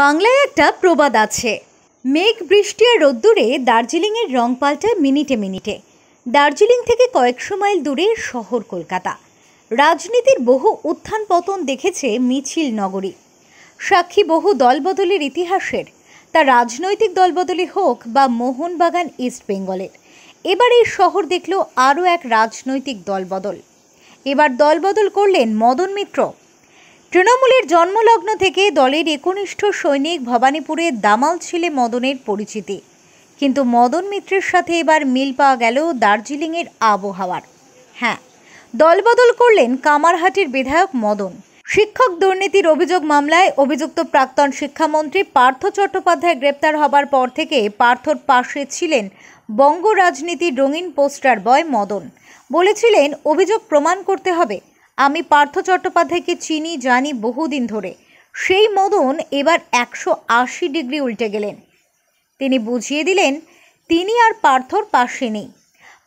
বাংলায় একটা প্রবাদ আছে মেঘ বৃষ্টি আর রোদ্দুরে দার্জিলিংয়ের রং পাল্টায় মিনিটে মিনিটে দার্জিলিং থেকে কয়েকশো মাইল দূরে শহর কলকাতা রাজনীতির বহু উত্থান পতন দেখেছে মিছিল নগরী সাক্ষী বহু দলবদলের ইতিহাসের তা রাজনৈতিক দলবদলই হোক বা মোহনবাগান ইস্ট বেঙ্গলের এবার এই শহর দেখল আরও এক রাজনৈতিক দলবদল এবার দলবদল করলেন মদন মিত্র তৃণমূলের জন্মলগ্ন থেকে দলের একনিষ্ঠ সৈনিক ভবানীপুরে দামাল ছেলে মদনের পরিচিতি কিন্তু মদন মিত্রের সাথে এবার মিল পাওয়া গেল দার্জিলিংয়ের আবহাওয়ার হ্যাঁ দলবদল করলেন কামারহাটের বিধায়ক মদন শিক্ষক দুর্নীতির অভিযোগ মামলায় অভিযুক্ত প্রাক্তন শিক্ষামন্ত্রী পার্থ চট্টোপাধ্যায় গ্রেপ্তার হবার পর থেকে পার্থর পাশে ছিলেন বঙ্গ রাজনীতির রঙিন পোস্টার বয় মদন বলেছিলেন অভিযোগ প্রমাণ করতে হবে আমি পার্থ চট্টোপাধ্যায়কে চিনি জানি বহুদিন ধরে সেই মদন এবার একশো আশি ডিগ্রি উল্টে গেলেন তিনি বুঝিয়ে দিলেন তিনি আর পার্থর পাশে নেই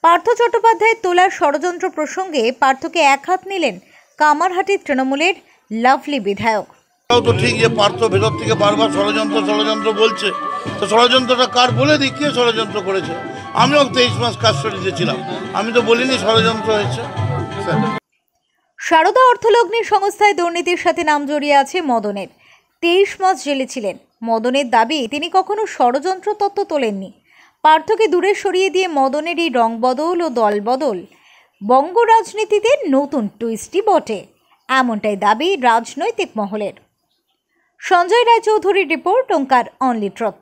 পার্থ চট্টোপাধ্যায়ের তোলার ষড়যন্ত্র প্রসঙ্গে পার্থকে এক হাত নিলেন কামারহাটির তৃণমূলের লাভলি বিধায়ক তো ঠিক যে পার্থ ভেতর থেকে বারবার ষড়যন্ত্র ষড়যন্ত্র বলছে তো ষড়যন্ত্রটা কার বলে দিই কে ষড়যন্ত্র করেছে আমিও তেইশ মাস কাজ ছিলাম আমি তো বলিনি ষড়যন্ত্র হয়েছে সারদা অর্থলগ্নি সংস্থায় দুর্নীতির সাথে নাম জড়িয়ে আছে মদনের তেইশ মাস জেলে ছিলেন মদনের দাবি তিনি কখনো ষড়যন্ত্র তত্ত্ব তোলেননি পার্থকে দূরে সরিয়ে দিয়ে মদনের এই রংবদল ও দলবদল বঙ্গ রাজনীতিতে নতুন টুইস্টই বটে এমনটাই দাবি রাজনৈতিক মহলের সঞ্জয় রায়চৌধুরীর রিপোর্ট ওঙ্কার অনলি ট্রথ